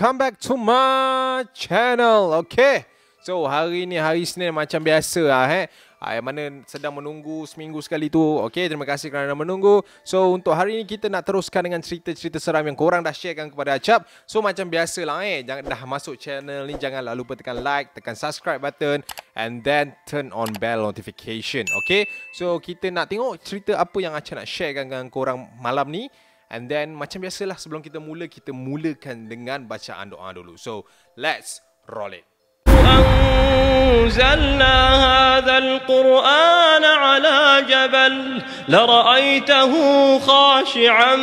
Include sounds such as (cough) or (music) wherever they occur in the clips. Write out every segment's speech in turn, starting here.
welcome back to my channel. Okay. So, hari ni hari Senin macam biasa lah eh. Ah, yang mana sedang menunggu seminggu sekali tu. Okay, terima kasih kerana menunggu. So, untuk hari ni kita nak teruskan dengan cerita-cerita seram yang korang dah sharekan kepada Acap. So, macam biasa lah eh. Jangan dah masuk channel ni, jangan lupa tekan like, tekan subscribe button. And then, turn on bell notification. Okay. So, kita nak tengok cerita apa yang Acap nak sharekan dengan korang malam ni. And then macam biasalah sebelum kita mula kita mulakan dengan bacaan doa dulu. So, let's roll it. أنزلنا هذا القرآن على جبل لرأيته خاشعا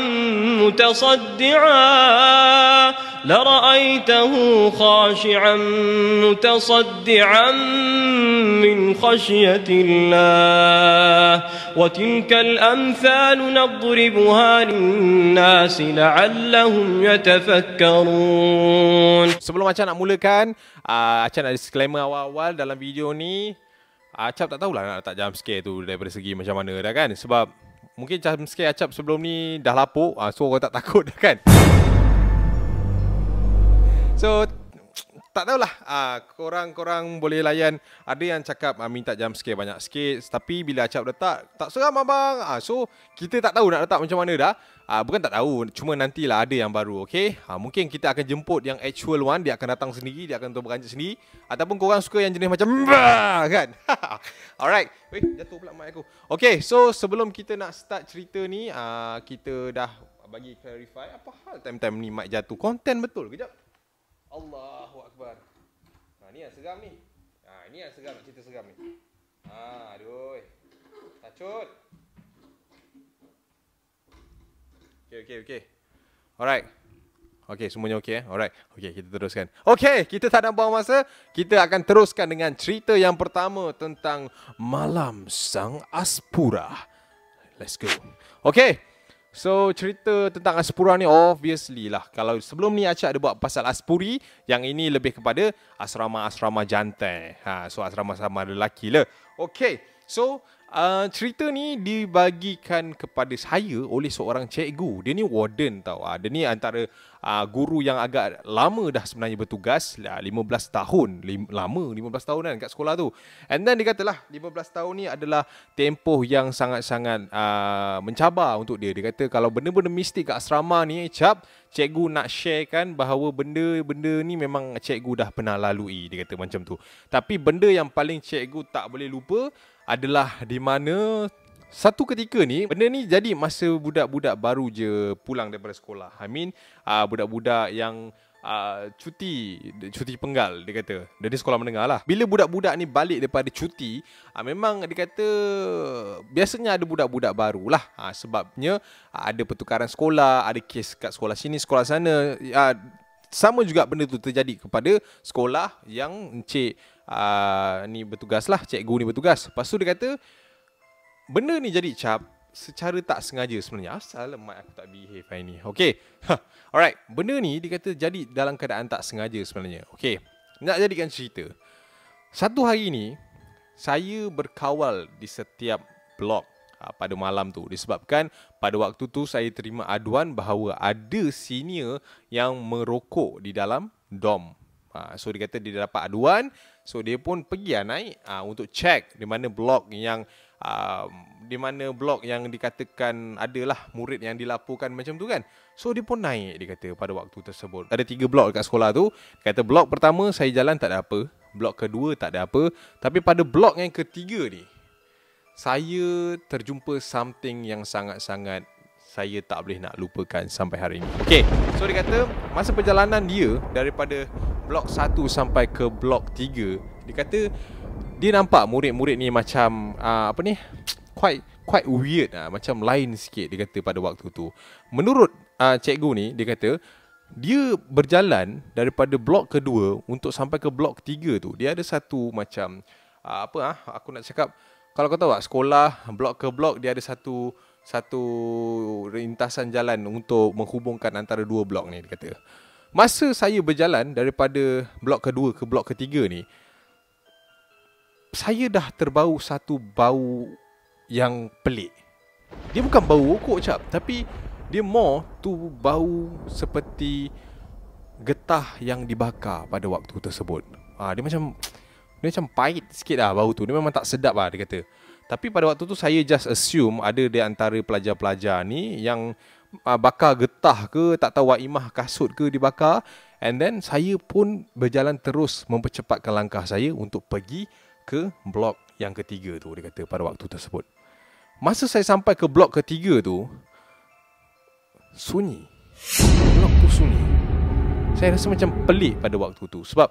متصدعا لرأيته خاشعا متصدعا من خشية الله وتلك الأمثال نضربها للناس لعلهم يتفكرون Sebelum Acap nak mulakan, uh, ah, Acap nak disclaimer awal-awal dalam video ni Acap tak tahulah nak letak jump scare tu daripada segi macam mana dah kan Sebab mungkin jump scare Acap sebelum ni dah lapuk, ah, so orang tak (laughs) takut dah kan So (tsk) tak tahulah Ah, korang-korang boleh layan ada yang cakap uh, minta jam sikit banyak sikit tapi bila acap letak tak seram abang Ah, so kita tak tahu nak letak macam mana dah Ah, bukan tak tahu cuma nantilah ada yang baru okey Ah, mungkin kita akan jemput yang actual one dia akan datang sendiri dia akan beranjak sendiri ataupun korang suka yang jenis macam bah kan (laughs) alright weh jatuh pula mic aku okey so sebelum kita nak start cerita ni ah kita dah bagi clarify apa hal time-time ni mic jatuh content betul kejap Allahu Akbar. Ha ni yang seram ni. Ha ni yang seram cerita seram ni. Ha aduh. Tacut. Okay, okay, okay. Alright. Okay, semuanya okay eh. Alright. Okay, kita teruskan. Okay, kita tak nak buang masa. Kita akan teruskan dengan cerita yang pertama tentang Malam Sang Aspura. Let's go. Okay, So cerita tentang Aspura ni obviously lah. Kalau sebelum ni Acak ada buat pasal Aspuri, yang ini lebih kepada asrama-asrama jantan. Ha, so asrama-asrama lelaki lah. Okay, so Uh, cerita ni dibagikan kepada saya oleh seorang cikgu. Dia ni warden tau. Uh, dia ni antara uh, guru yang agak lama dah sebenarnya bertugas. Uh, lah, 15 tahun. Lama 15 tahun kan kat sekolah tu. And then dikatalah 15 tahun ni adalah tempoh yang sangat-sangat uh, mencabar untuk dia. Dia kata kalau benda-benda mistik kat asrama ni, cap, cikgu nak share kan bahawa benda-benda ni memang cikgu dah pernah lalui. Dia kata macam tu. Tapi benda yang paling cikgu tak boleh lupa adalah di mana satu ketika ni benda ni jadi masa budak-budak baru je pulang daripada sekolah. I mean uh, budak-budak yang uh, cuti cuti penggal dia kata. Dari sekolah menengah lah. Bila budak-budak ni balik daripada cuti, uh, memang dia kata biasanya ada budak-budak baru lah. Uh, sebabnya uh, ada pertukaran sekolah, ada kes kat sekolah sini, sekolah sana. Uh, sama juga benda tu terjadi kepada sekolah yang encik Ah, ni bertugas lah Cikgu ni bertugas Lepas tu dia kata Benda ni jadi cap Secara tak sengaja sebenarnya Asal mak aku tak behave hari ni Okay ha, Alright Benda ni dia kata jadi dalam keadaan tak sengaja sebenarnya Okay Nak jadikan cerita Satu hari ni Saya berkawal di setiap blok ah, pada malam tu disebabkan pada waktu tu saya terima aduan bahawa ada senior yang merokok di dalam dom. Ah, so dia kata dia dapat aduan So dia pun pergi lah naik uh, untuk check di mana blok yang uh, di mana blok yang dikatakan adalah murid yang dilaporkan macam tu kan. So dia pun naik dia kata pada waktu tersebut. Ada tiga blok dekat sekolah tu. Dia kata blok pertama saya jalan tak ada apa. Blok kedua tak ada apa. Tapi pada blok yang ketiga ni. Saya terjumpa something yang sangat-sangat saya tak boleh nak lupakan sampai hari ini. Okay, so dia kata masa perjalanan dia daripada blok 1 sampai ke blok 3 dia kata dia nampak murid-murid ni macam uh, apa ni quite quite weird lah. macam lain sikit dia kata pada waktu tu menurut uh, cikgu ni dia kata dia berjalan daripada blok kedua untuk sampai ke blok ketiga tu dia ada satu macam uh, apa ah uh, aku nak cakap kalau kau tahu tak sekolah blok ke blok dia ada satu satu rintasan jalan untuk menghubungkan antara dua blok ni dia kata Masa saya berjalan daripada blok kedua ke blok ketiga ni saya dah terbau satu bau yang pelik. Dia bukan bau rokok cap tapi dia more tu bau seperti getah yang dibakar pada waktu tersebut. Ah ha, dia macam dia macam pahit sikit lah bau tu. Dia memang tak sedap lah dia kata. Tapi pada waktu tu saya just assume ada di antara pelajar-pelajar ni yang uh, bakar getah ke tak tahu imah kasut ke dibakar and then saya pun berjalan terus mempercepatkan langkah saya untuk pergi ke blok yang ketiga tu dia kata pada waktu tersebut masa saya sampai ke blok ketiga tu sunyi blok tu sunyi saya rasa macam pelik pada waktu tu sebab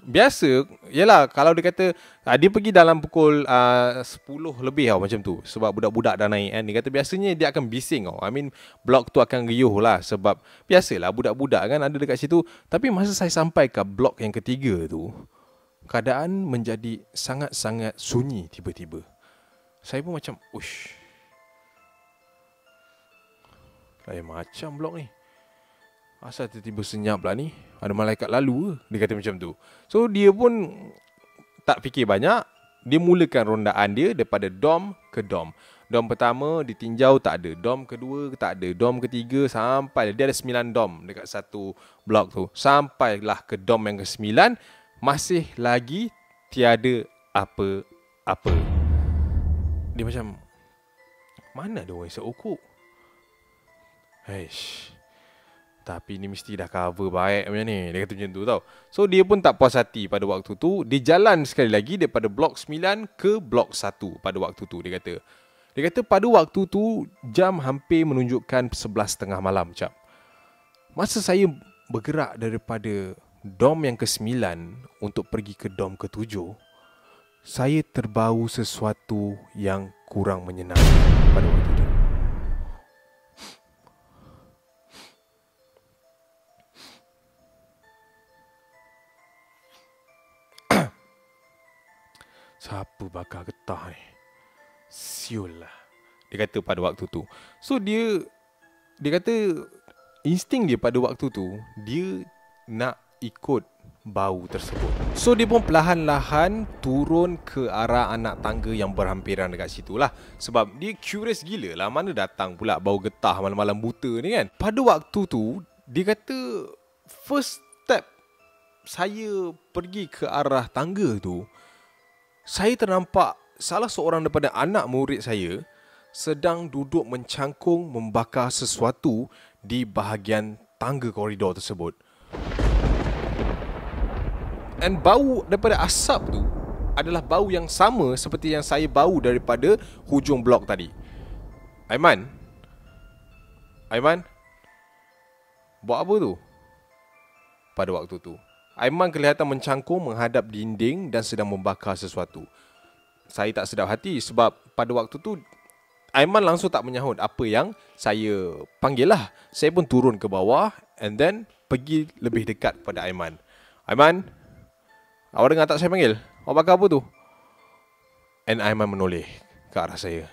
Biasa Yelah Kalau dia kata uh, Dia pergi dalam pukul ah, uh, 10 lebih tau macam tu Sebab budak-budak dah naik kan Dia kata biasanya Dia akan bising tau I mean Blok tu akan riuh lah Sebab Biasalah budak-budak kan Ada dekat situ Tapi masa saya sampai ke blok yang ketiga tu Keadaan menjadi Sangat-sangat sunyi Tiba-tiba Saya pun macam Ush Eh macam blok ni Asal tiba-tiba senyap lah ni Ada malaikat lalu ke Dia kata macam tu So dia pun Tak fikir banyak Dia mulakan rondaan dia Daripada dom ke dom Dom pertama ditinjau tak ada Dom kedua tak ada Dom ketiga sampai Dia ada sembilan dom Dekat satu blok tu Sampailah ke dom yang ke sembilan Masih lagi Tiada apa-apa Dia macam Mana ada orang isap ukuk Heish tapi ni mesti dah cover baik macam ni Dia kata macam tu tau So dia pun tak puas hati pada waktu tu Dia jalan sekali lagi daripada blok 9 ke blok 1 pada waktu tu dia kata Dia kata pada waktu tu jam hampir menunjukkan 11 tengah malam macam Masa saya bergerak daripada dom yang ke-9 untuk pergi ke dom ke-7 Saya terbau sesuatu yang kurang menyenangkan pada waktu tu Siapa bakar getah ni? Siul lah. Dia kata pada waktu tu. So dia, dia kata insting dia pada waktu tu, dia nak ikut bau tersebut. So dia pun perlahan-lahan turun ke arah anak tangga yang berhampiran dekat situ lah. Sebab dia curious gila lah mana datang pula bau getah malam-malam buta ni kan. Pada waktu tu, dia kata first step saya pergi ke arah tangga tu, saya ternampak salah seorang daripada anak murid saya sedang duduk mencangkung membakar sesuatu di bahagian tangga koridor tersebut. Dan bau daripada asap tu adalah bau yang sama seperti yang saya bau daripada hujung blok tadi. Aiman. Aiman. Buat apa tu? Pada waktu tu. Aiman kelihatan mencangkung menghadap dinding dan sedang membakar sesuatu. Saya tak sedap hati sebab pada waktu tu Aiman langsung tak menyahut apa yang saya panggil lah. Saya pun turun ke bawah and then pergi lebih dekat pada Aiman. Aiman, awak dengar tak saya panggil? Awak bakar apa tu? And Aiman menoleh ke arah saya.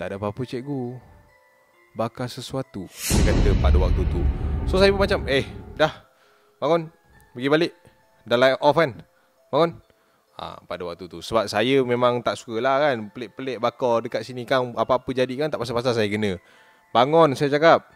Tak ada apa-apa cikgu. Bakar sesuatu, dia kata pada waktu tu. So saya pun macam, eh dah bangun, pergi balik Dah light off kan Bangun ha, Pada waktu tu Sebab saya memang tak suka lah kan Pelik-pelik bakar dekat sini kan Apa-apa jadi kan Tak pasal-pasal saya kena Bangun saya cakap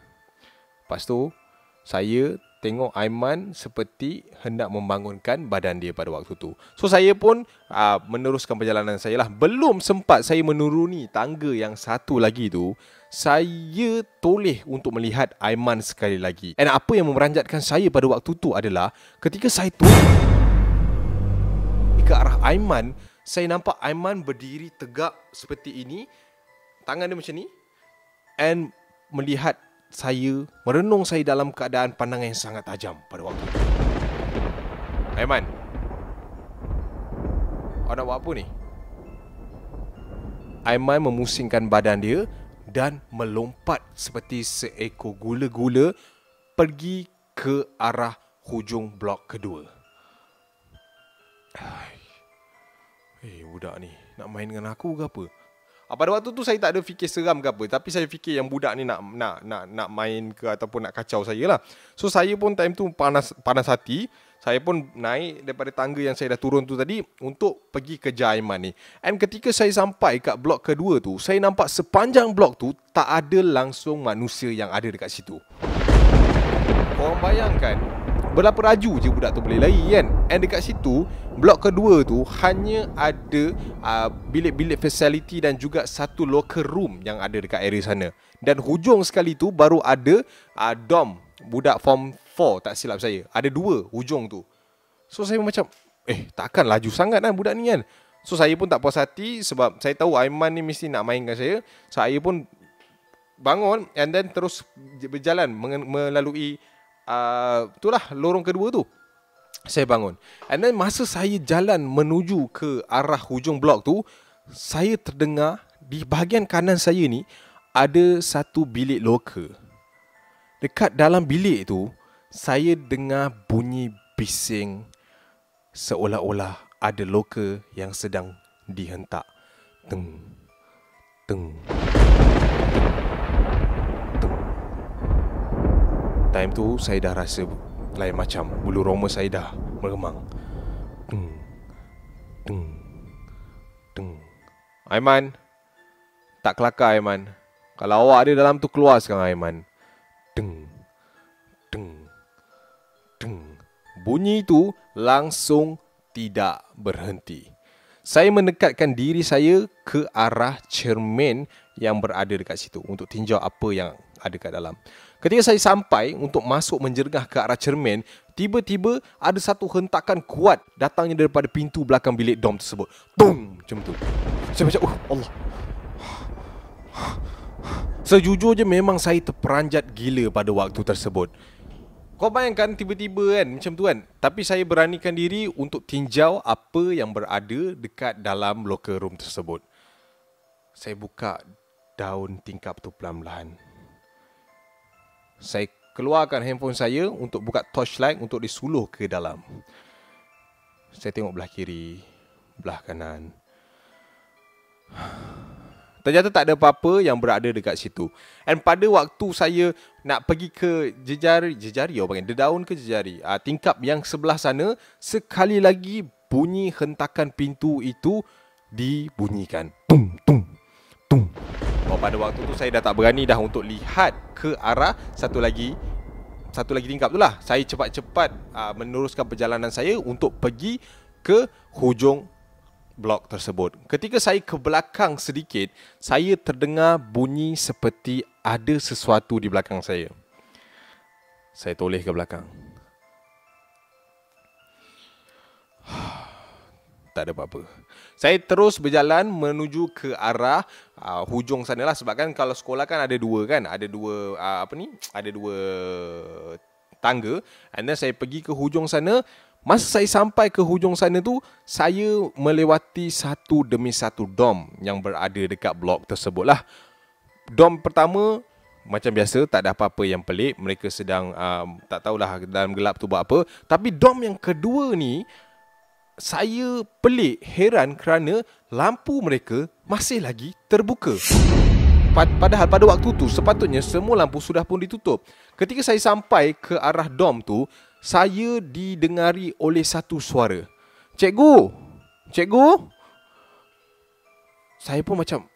Lepas tu Saya tengok Aiman seperti hendak membangunkan badan dia pada waktu tu. So saya pun uh, meneruskan perjalanan saya lah. Belum sempat saya menuruni tangga yang satu lagi tu, saya toleh untuk melihat Aiman sekali lagi. Dan apa yang memeranjatkan saya pada waktu tu adalah ketika saya toleh ke arah Aiman, saya nampak Aiman berdiri tegak seperti ini. Tangan dia macam ni. And melihat saya merenung saya dalam keadaan pandangan yang sangat tajam pada waktu itu. Aiman. Awak nak buat apa ni? Aiman memusingkan badan dia dan melompat seperti seekor gula-gula pergi ke arah hujung blok kedua. Hei, eh, budak ni nak main dengan aku ke apa? Ah, pada waktu tu saya tak ada fikir seram ke apa. Tapi saya fikir yang budak ni nak nak nak, nak main ke ataupun nak kacau saya lah. So saya pun time tu panas panas hati. Saya pun naik daripada tangga yang saya dah turun tu tadi untuk pergi ke Jaiman ni. And ketika saya sampai kat blok kedua tu, saya nampak sepanjang blok tu tak ada langsung manusia yang ada dekat situ. Korang bayangkan, Berapa raju je budak tu boleh lari kan And dekat situ Blok kedua tu Hanya ada uh, Bilik-bilik facility Dan juga satu locker room Yang ada dekat area sana Dan hujung sekali tu Baru ada uh, Dom Budak form 4 Tak silap saya Ada dua hujung tu So saya macam Eh takkan laju sangat kan budak ni kan So saya pun tak puas hati Sebab saya tahu Aiman ni mesti nak main mainkan saya Saya pun Bangun And then terus Berjalan Melalui uh, itulah lorong kedua tu saya bangun. And then masa saya jalan menuju ke arah hujung blok tu, saya terdengar di bahagian kanan saya ni ada satu bilik loka. Dekat dalam bilik tu, saya dengar bunyi bising seolah-olah ada loka yang sedang dihentak. Teng. Teng. Time tu saya dah rasa lain macam Bulu roma saya dah meremang Teng Teng Teng Aiman Tak kelakar Aiman Kalau awak ada dalam tu keluar sekarang Aiman Teng Teng Teng Bunyi tu langsung tidak berhenti Saya mendekatkan diri saya ke arah cermin yang berada dekat situ Untuk tinjau apa yang ada dekat dalam Ketika saya sampai untuk masuk menjergah ke arah cermin, tiba-tiba ada satu hentakan kuat datangnya daripada pintu belakang bilik dom tersebut. Tung! Macam tu. Saya macam, oh Allah. Sejujur Sejujurnya memang saya terperanjat gila pada waktu tersebut. Kau bayangkan tiba-tiba kan macam tu kan. Tapi saya beranikan diri untuk tinjau apa yang berada dekat dalam locker room tersebut. Saya buka daun tingkap tu pelan-pelan. Saya keluarkan handphone saya untuk buka torchlight untuk disuluh ke dalam. Saya tengok belah kiri, belah kanan. Ternyata tak ada apa-apa yang berada dekat situ. And pada waktu saya nak pergi ke jejari, jejari orang panggil, dedaun ke jejari, uh, tingkap yang sebelah sana, sekali lagi bunyi hentakan pintu itu dibunyikan. Tung, tung, tung. tung. Oh, pada waktu tu saya dah tak berani dah untuk lihat ke arah satu lagi satu lagi tingkap tu lah. Saya cepat-cepat uh, meneruskan perjalanan saya untuk pergi ke hujung blok tersebut. Ketika saya ke belakang sedikit, saya terdengar bunyi seperti ada sesuatu di belakang saya. Saya toleh ke belakang. (sighs) tak ada apa-apa. Saya terus berjalan menuju ke arah uh, hujung sana lah sebab kan kalau sekolah kan ada dua kan, ada dua uh, apa ni, ada dua tangga. And then saya pergi ke hujung sana. Masa saya sampai ke hujung sana tu, saya melewati satu demi satu dom yang berada dekat blok tersebut lah. Dom pertama, macam biasa, tak ada apa-apa yang pelik. Mereka sedang, um, tak tahulah dalam gelap tu buat apa. Tapi dom yang kedua ni, saya pelik heran kerana lampu mereka masih lagi terbuka. Padahal pada waktu tu sepatutnya semua lampu sudah pun ditutup. Ketika saya sampai ke arah dom tu, saya didengari oleh satu suara. Cikgu! Cikgu! Saya pun macam,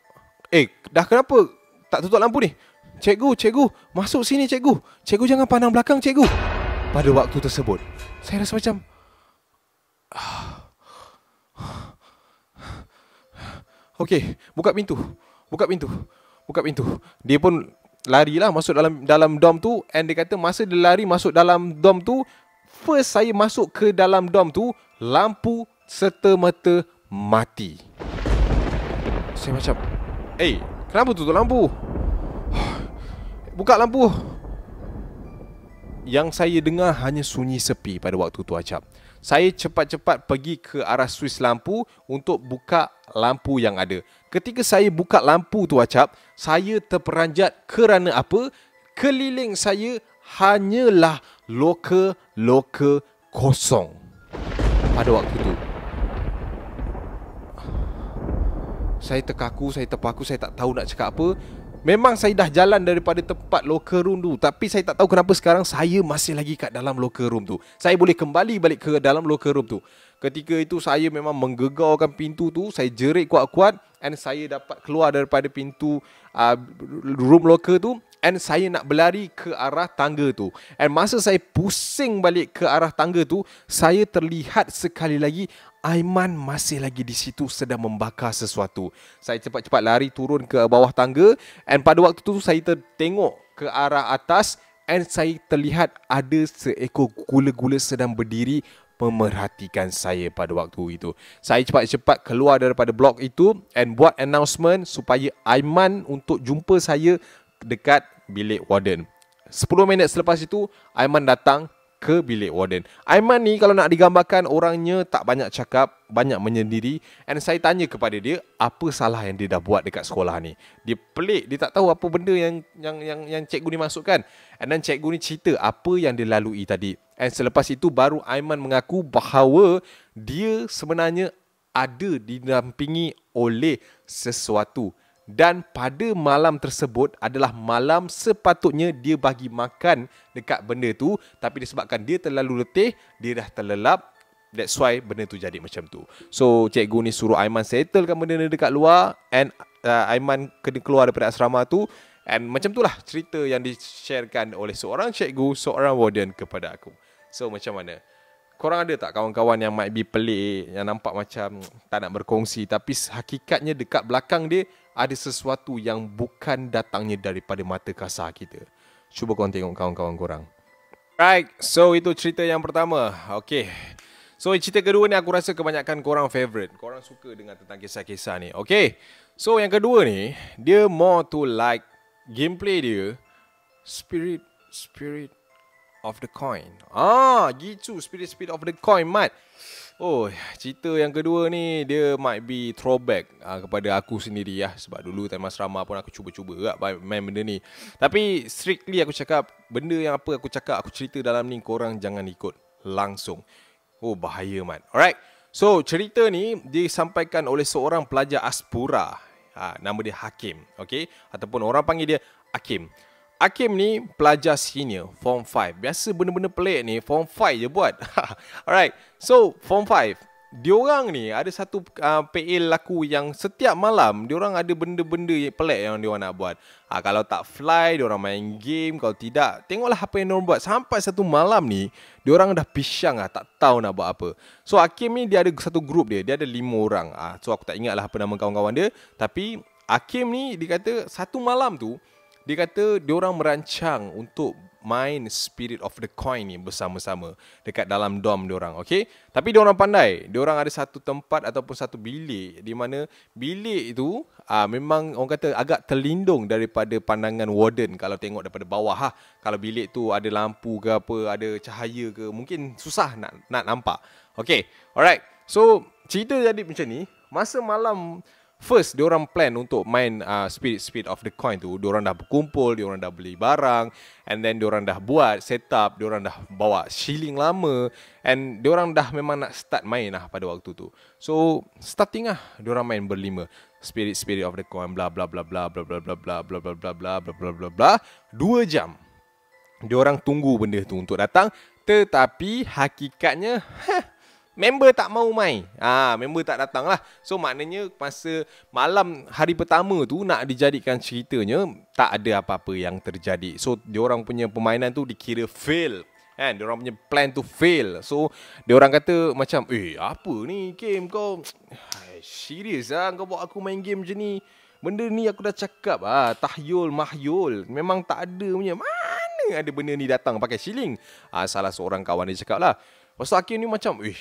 eh dah kenapa tak tutup lampu ni? Cikgu, cikgu, masuk sini cikgu. Cikgu jangan pandang belakang cikgu. Pada waktu tersebut, saya rasa macam, ah, (sighs) Okey, buka pintu. Buka pintu. Buka pintu. Dia pun lari lah masuk dalam dalam dom tu and dia kata masa dia lari masuk dalam dom tu first saya masuk ke dalam dom tu lampu serta mata mati. Saya macam, "Eh, hey, kenapa tutup lampu?" (sighs) Buka lampu. Yang saya dengar hanya sunyi sepi pada waktu tu acap saya cepat-cepat pergi ke arah suis lampu untuk buka lampu yang ada. Ketika saya buka lampu tu acap, saya terperanjat kerana apa? Keliling saya hanyalah loka-loka kosong. Pada waktu tu. Saya terkaku, saya terpaku, saya tak tahu nak cakap apa. Memang saya dah jalan daripada tempat locker room tu Tapi saya tak tahu kenapa sekarang saya masih lagi kat dalam locker room tu Saya boleh kembali balik ke dalam locker room tu Ketika itu saya memang menggegarkan pintu tu Saya jerit kuat-kuat And saya dapat keluar daripada pintu uh, room locker tu And saya nak berlari ke arah tangga tu And masa saya pusing balik ke arah tangga tu Saya terlihat sekali lagi Aiman masih lagi di situ sedang membakar sesuatu. Saya cepat-cepat lari turun ke bawah tangga and pada waktu itu saya ter tengok ke arah atas and saya terlihat ada seekor gula-gula sedang berdiri memerhatikan saya pada waktu itu. Saya cepat-cepat keluar daripada blok itu and buat announcement supaya Aiman untuk jumpa saya dekat bilik warden. 10 minit selepas itu Aiman datang ke bilik warden. Aiman ni kalau nak digambarkan orangnya tak banyak cakap, banyak menyendiri and saya tanya kepada dia apa salah yang dia dah buat dekat sekolah ni. Dia pelik, dia tak tahu apa benda yang yang yang yang cikgu ni masukkan. And then cikgu ni cerita apa yang dia lalui tadi. And selepas itu baru Aiman mengaku bahawa dia sebenarnya ada didampingi oleh sesuatu dan pada malam tersebut adalah malam sepatutnya dia bagi makan dekat benda tu tapi disebabkan dia terlalu letih dia dah terlelap that's why benda tu jadi macam tu so cikgu ni suruh Aiman settlekan benda ni dekat luar and uh, Aiman kena keluar daripada asrama tu and macam itulah cerita yang di-sharekan oleh seorang cikgu seorang warden kepada aku so macam mana korang ada tak kawan-kawan yang might be pelik yang nampak macam tak nak berkongsi tapi hakikatnya dekat belakang dia ada sesuatu yang bukan datangnya daripada mata kasar kita. Cuba korang tengok kawan-kawan korang. Right, so itu cerita yang pertama. Okay. So cerita kedua ni aku rasa kebanyakan korang favourite. Korang suka dengan tentang kisah-kisah ni. Okay. So yang kedua ni, dia more to like gameplay dia. Spirit, spirit, of the coin. Ah, gitu spirit spirit of the coin, Mat. Oh, cerita yang kedua ni dia might be throwback uh, kepada aku sendiri ya sebab dulu time asrama pun aku cuba-cuba lah main benda ni. Tapi strictly aku cakap benda yang apa aku cakap aku cerita dalam ni korang jangan ikut langsung. Oh, bahaya man. Alright. So, cerita ni disampaikan oleh seorang pelajar Aspura. Ha, nama dia Hakim. Okay. Ataupun orang panggil dia Hakim. Hakim ni pelajar senior form 5. Biasa benda-benda pelik ni form 5 je buat. (laughs) Alright. So form 5. Diorang ni ada satu uh, PL laku yang setiap malam diorang ada benda-benda pelik yang diorang nak buat. Uh, kalau tak fly, diorang main game. Kalau tidak, tengoklah apa yang diorang buat. Sampai satu malam ni, diorang dah pisang lah. Tak tahu nak buat apa. So Hakim ni dia ada satu group dia. Dia ada lima orang. Uh, so aku tak ingat lah apa nama kawan-kawan dia. Tapi Hakim ni dikata satu malam tu, dia kata diorang merancang untuk main Spirit of the Coin ni bersama-sama dekat dalam dom dia orang, okay? Tapi dia orang pandai. Dia orang ada satu tempat ataupun satu bilik di mana bilik itu aa, ah, memang orang kata agak terlindung daripada pandangan warden kalau tengok daripada bawah. Ha, kalau bilik tu ada lampu ke apa, ada cahaya ke, mungkin susah nak nak nampak. Okay, alright. So, cerita jadi macam ni. Masa malam First, dia orang plan untuk main uh, Spirit Speed of the Coin tu. Dia orang dah berkumpul, orang dah beli barang. And then dia orang dah buat setup, orang dah bawa shilling lama. And dia orang dah memang nak start main lah pada waktu tu. So, starting dia orang main berlima. Spirit Spirit of the Coin, bla bla bla bla bla bla bla bla bla bla bla bla bla bla bla bla. Dua jam. Dia orang tunggu benda tu untuk datang. Tetapi hakikatnya, heh, member tak mau mai. Ah, ha, member tak datang lah. So maknanya masa malam hari pertama tu nak dijadikan ceritanya tak ada apa-apa yang terjadi. So diorang punya permainan tu dikira fail. Kan, diorang punya plan to fail. So diorang kata macam, "Eh, apa ni game kau? Serius ah kau buat aku main game macam ni?" Benda ni aku dah cakap ah ha, tahyul mahyul memang tak ada punya. Mana ada benda ni datang pakai siling. Ah ha, salah seorang kawan dia cakap lah. Pasal akhir ni macam, eh,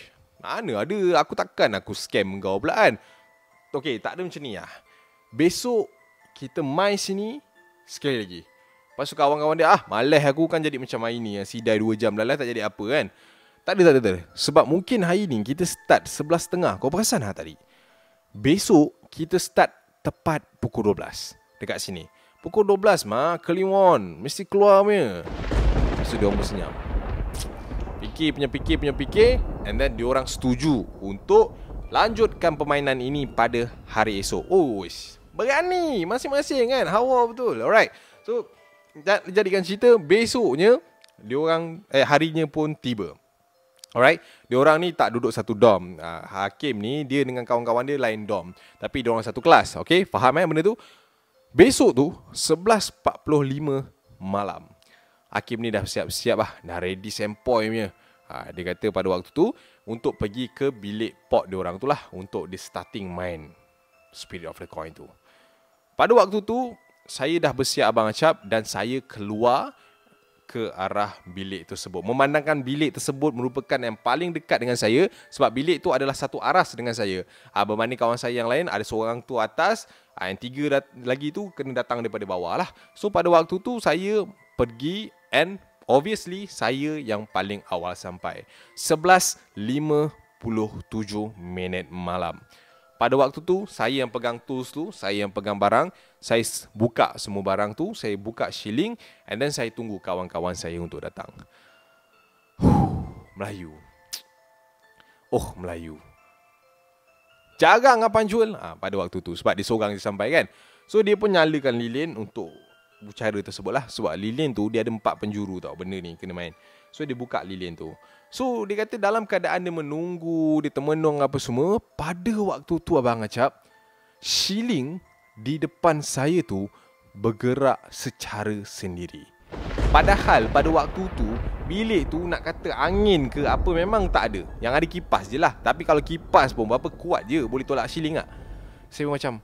mana ada aku takkan aku scam kau pula kan Okay tak ada macam ni lah Besok kita main sini sekali lagi Lepas tu kawan-kawan dia ah malas aku kan jadi macam hari ni yang sidai 2 jam lah tak jadi apa kan Tak ada tak ada tak ada Sebab mungkin hari ni kita start 11.30 kau perasan lah tadi Besok kita start tepat pukul 12 dekat sini Pukul 12 mah, Kelimon mesti keluar punya Lepas tu dia orang bersenyap fikir punya fikir punya fikir and then diorang setuju untuk lanjutkan permainan ini pada hari esok. Oh, berani masing-masing kan. How betul. Alright. So dan jadikan cerita besoknya diorang eh harinya pun tiba. Alright. dia orang ni tak duduk satu dom. Ha, ah, Hakim ni dia dengan kawan-kawan dia lain dom. Tapi diorang satu kelas. Okay. Faham eh benda tu? Besok tu 11.45 malam. Hakim ni dah siap-siap lah. Dah ready sempoinnya. Ha, dia kata pada waktu tu untuk pergi ke bilik pot dia orang tu lah untuk dia starting main Spirit of the Coin tu. Pada waktu tu saya dah bersiap Abang Acap dan saya keluar ke arah bilik tersebut. Memandangkan bilik tersebut merupakan yang paling dekat dengan saya sebab bilik tu adalah satu aras dengan saya. Ha, berbanding kawan saya yang lain ada seorang tu atas ha, yang tiga lagi tu kena datang daripada bawah lah. So pada waktu tu saya pergi and Obviously, saya yang paling awal sampai. 11.57 minit malam. Pada waktu tu, saya yang pegang tools tu, saya yang pegang barang, saya buka semua barang tu, saya buka shilling and then saya tunggu kawan-kawan saya untuk datang. Huh, Melayu. Oh, Melayu. Jarang apa jual? Ha, ah, pada waktu tu, sebab dia seorang je sampai kan. So, dia pun nyalakan lilin untuk cara tersebut lah Sebab lilin tu dia ada empat penjuru tau benda ni kena main So dia buka lilin tu So dia kata dalam keadaan dia menunggu Dia termenung apa semua Pada waktu tu abang acap Shilling di depan saya tu Bergerak secara sendiri Padahal pada waktu tu Bilik tu nak kata angin ke apa memang tak ada Yang ada kipas je lah Tapi kalau kipas pun berapa kuat je Boleh tolak shilling tak ah. Saya macam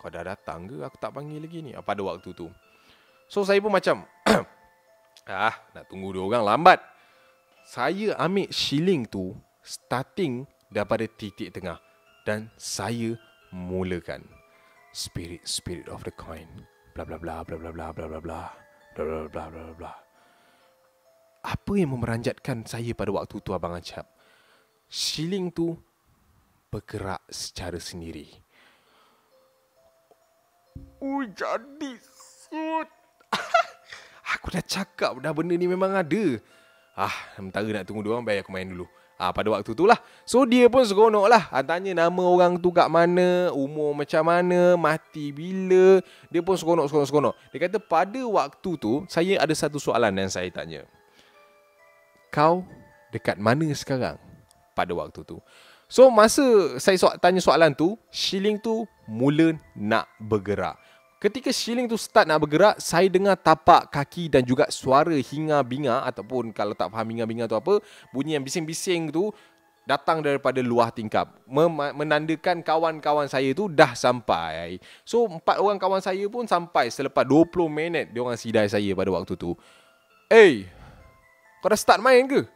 kau dah datang ke aku tak panggil lagi ni ah, pada waktu tu so saya pun macam (coughs) ah nak tunggu dua orang lambat saya ambil shilling tu starting daripada titik tengah dan saya mulakan spirit spirit of the coin bla bla bla bla bla bla bla bla bla bla bla bla bla bla bla apa yang memeranjatkan saya pada waktu tu abang Acap Shilling tu bergerak secara sendiri. Hujan disut. (laughs) aku dah cakap dah benda ni memang ada. Ah, sementara nak tunggu diorang, biar aku main dulu. Ah, pada waktu tu lah. So, dia pun seronok lah. Ah, tanya nama orang tu kat mana, umur macam mana, mati bila. Dia pun seronok, seronok, seronok. Dia kata, pada waktu tu, saya ada satu soalan yang saya tanya. Kau dekat mana sekarang? Pada waktu tu. So masa saya so- tanya soalan tu, shilling tu mula nak bergerak. Ketika shilling tu start nak bergerak, saya dengar tapak kaki dan juga suara hinga-binga ataupun kalau tak faham hinga-binga tu apa, bunyi yang bising-bising tu datang daripada luar tingkap. Mem- menandakan kawan-kawan saya tu dah sampai. So, empat orang kawan saya pun sampai selepas 20 minit diorang sidai saya pada waktu tu. Eh, hey, kau dah start main ke?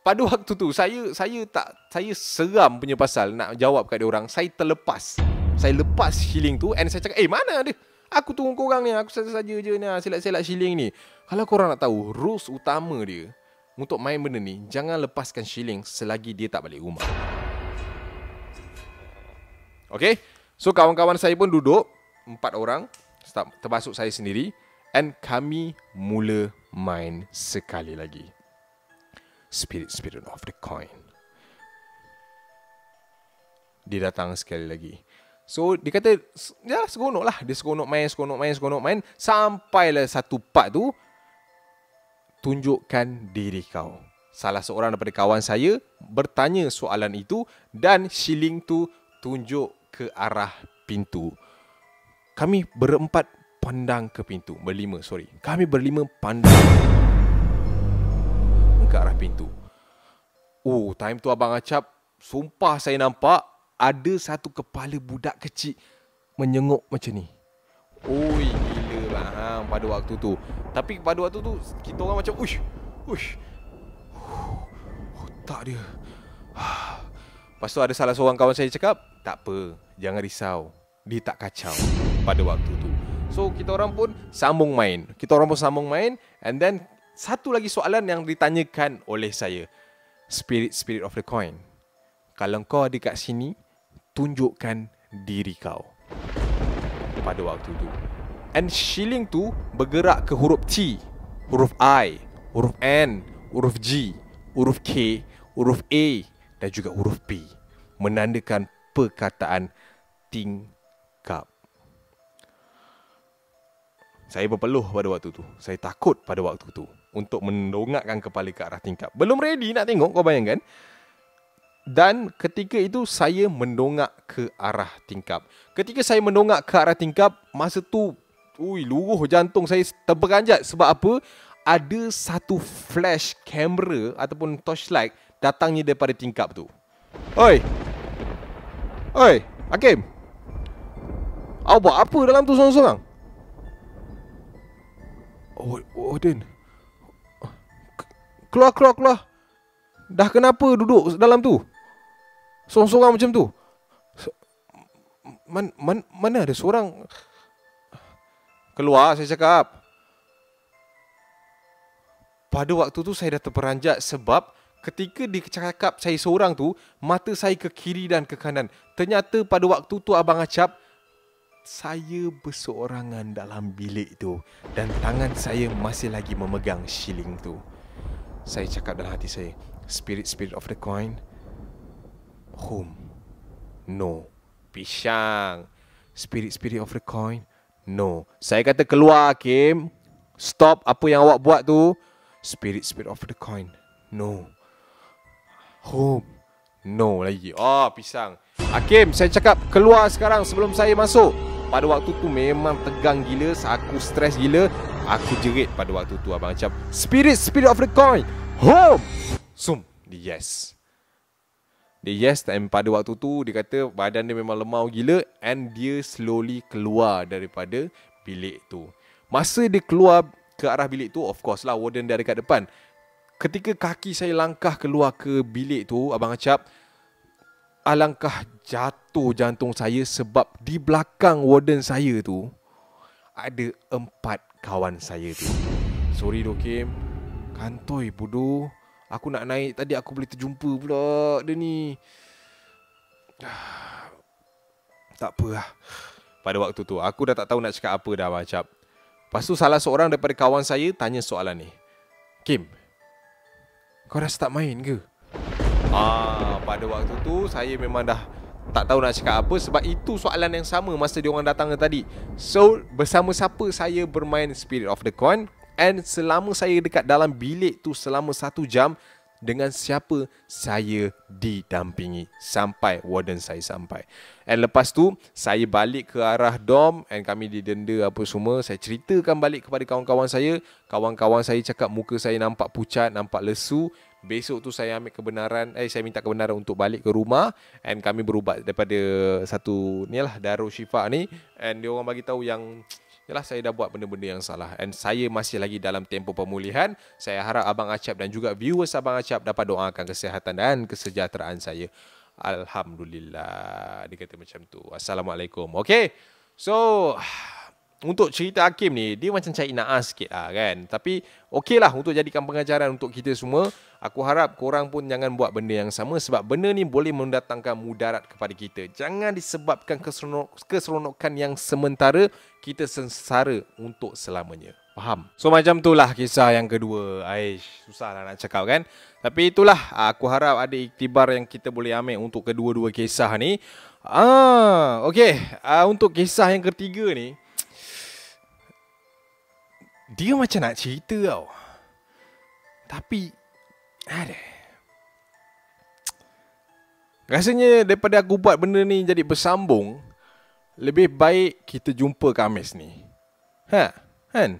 pada waktu tu saya saya tak saya seram punya pasal nak jawab kat dia orang saya terlepas saya lepas shilling tu and saya cakap eh mana dia aku tunggu kau korang ni aku saja saja je ni ah, selak-selak shilling ni kalau korang nak tahu rules utama dia untuk main benda ni jangan lepaskan shilling selagi dia tak balik rumah Okay so kawan-kawan saya pun duduk empat orang termasuk saya sendiri and kami mula main sekali lagi spirit spirit of the coin. Dia datang sekali lagi. So dia kata ya seronok lah. Dia seronok main, seronok main, seronok main. Sampailah satu part tu. Tunjukkan diri kau. Salah seorang daripada kawan saya bertanya soalan itu. Dan shilling tu tunjuk ke arah pintu. Kami berempat pandang ke pintu. Berlima, sorry. Kami berlima pandang ke arah pintu. Oh, time tu Abang Acap, sumpah saya nampak ada satu kepala budak kecil menyengok macam ni. Ui, gila bang pada waktu tu. Tapi pada waktu tu, kita orang macam, uish, uish. Otak dia. Lepas tu ada salah seorang kawan saya cakap, tak apa, jangan risau. Dia tak kacau pada waktu tu. So kita orang pun sambung main. Kita orang pun sambung main and then satu lagi soalan yang ditanyakan oleh saya. Spirit-spirit of the coin. Kalau kau ada kat sini, tunjukkan diri kau. Pada waktu tu. And shilling tu bergerak ke huruf T, huruf I, huruf N, huruf G, huruf K, huruf A dan juga huruf P. Menandakan perkataan tingkap. Saya berpeluh pada waktu tu. Saya takut pada waktu tu untuk mendongakkan kepala ke arah tingkap. Belum ready nak tengok kau bayangkan. Dan ketika itu saya mendongak ke arah tingkap. Ketika saya mendongak ke arah tingkap, masa tu ui luruh jantung saya terperanjat sebab apa? Ada satu flash kamera ataupun torchlight datangnya daripada tingkap tu. Oi. Oi, Hakim. Kau buat apa dalam tu seorang-seorang? Oh, Odin. Oh, Keluar keluar keluar Dah kenapa duduk dalam tu Sorang-sorang macam tu man, man, Mana ada seorang Keluar saya cakap Pada waktu tu saya dah terperanjat sebab Ketika dia cakap saya seorang tu Mata saya ke kiri dan ke kanan Ternyata pada waktu tu abang acap Saya bersorangan dalam bilik tu Dan tangan saya masih lagi memegang shilling tu saya cakap dalam hati saya spirit spirit of the coin whom no pisang spirit spirit of the coin no saya kata keluar hakim stop apa yang awak buat tu spirit spirit of the coin no whom no lagi oh pisang hakim saya cakap keluar sekarang sebelum saya masuk pada waktu tu memang tegang gila Aku stres gila Aku jerit pada waktu tu abang macam Spirit, spirit of the coin Home Sum. The yes Dia yes Dan pada waktu tu Dia kata badan dia memang lemah gila And dia slowly keluar daripada bilik tu Masa dia keluar ke arah bilik tu Of course lah warden dia dekat depan Ketika kaki saya langkah keluar ke bilik tu Abang Acap Alangkah jatuh jantung saya Sebab di belakang warden saya tu Ada empat kawan saya tu. Sorry Kim, Kantoi bodoh. Aku nak naik tadi aku boleh terjumpa pula dia ni. (sighs) Tak apa lah. Pada waktu tu aku dah tak tahu nak cakap apa dah macam. Lepas tu salah seorang daripada kawan saya tanya soalan ni. Kim, kau dah start main ke? Ah, pada waktu tu saya memang dah tak tahu nak cakap apa sebab itu soalan yang sama masa diorang datang tadi. So, bersama siapa saya bermain Spirit of the Coin and selama saya dekat dalam bilik tu selama satu jam dengan siapa saya didampingi sampai warden saya sampai. And lepas tu, saya balik ke arah dom and kami didenda apa semua. Saya ceritakan balik kepada kawan-kawan saya. Kawan-kawan saya cakap muka saya nampak pucat, nampak lesu. Besok tu saya ambil kebenaran eh saya minta kebenaran untuk balik ke rumah and kami berubat daripada satu ni lah Darul shifa ni and dia orang bagi tahu yang Yalah saya dah buat benda-benda yang salah And saya masih lagi dalam tempoh pemulihan Saya harap Abang Acap dan juga viewers Abang Acap Dapat doakan kesihatan dan kesejahteraan saya Alhamdulillah Dia kata macam tu Assalamualaikum Okay So untuk cerita Hakim ni dia macam cair naas ah sikit lah kan tapi okey lah untuk jadikan pengajaran untuk kita semua aku harap korang pun jangan buat benda yang sama sebab benda ni boleh mendatangkan mudarat kepada kita jangan disebabkan keseronokan yang sementara kita sengsara untuk selamanya Faham? So macam itulah kisah yang kedua Aish, susah lah nak cakap kan Tapi itulah aku harap ada iktibar yang kita boleh ambil untuk kedua-dua kisah ni Ah, Okay, uh, ah, untuk kisah yang ketiga ni dia macam nak cerita tau Tapi ada. Rasanya daripada aku buat benda ni jadi bersambung Lebih baik kita jumpa Kamis ni Ha? Kan?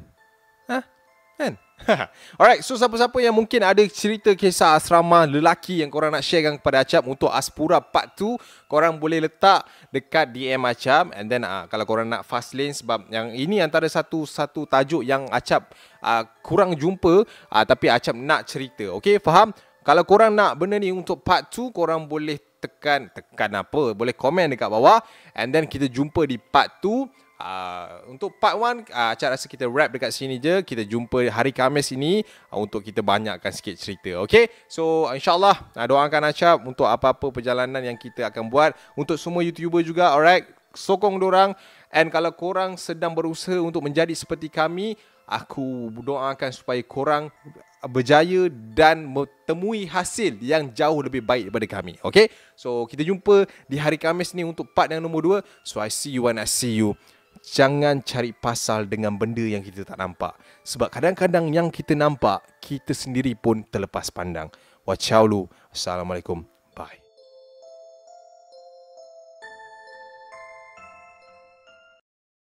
Ha? Kan? Ha? (laughs) Alright, so siapa-siapa yang mungkin ada cerita kisah asrama lelaki yang korang nak sharekan kepada Acap untuk Aspura Part 2, korang boleh letak dekat DM Acap and then uh, kalau korang nak fast lane sebab yang ini antara satu satu tajuk yang Acap uh, kurang jumpa uh, tapi Acap nak cerita. Okay, faham? Kalau korang nak benda ni untuk part 2, korang boleh tekan tekan apa? Boleh komen dekat bawah and then kita jumpa di part 2. Ah, untuk part 1 uh, ah, Acak rasa kita wrap dekat sini je Kita jumpa hari Kamis ini uh, Untuk kita banyakkan sikit cerita Okay So insyaAllah uh, Doakan Acak Untuk apa-apa perjalanan yang kita akan buat Untuk semua YouTuber juga Alright Sokong dorang And kalau korang sedang berusaha Untuk menjadi seperti kami Aku doakan supaya korang Berjaya dan Temui hasil yang jauh lebih baik daripada kami Okay So kita jumpa di hari Kamis ni Untuk part yang nombor 2 So I see you and I see you jangan cari pasal dengan benda yang kita tak nampak. Sebab kadang-kadang yang kita nampak, kita sendiri pun terlepas pandang. Wa Assalamualaikum.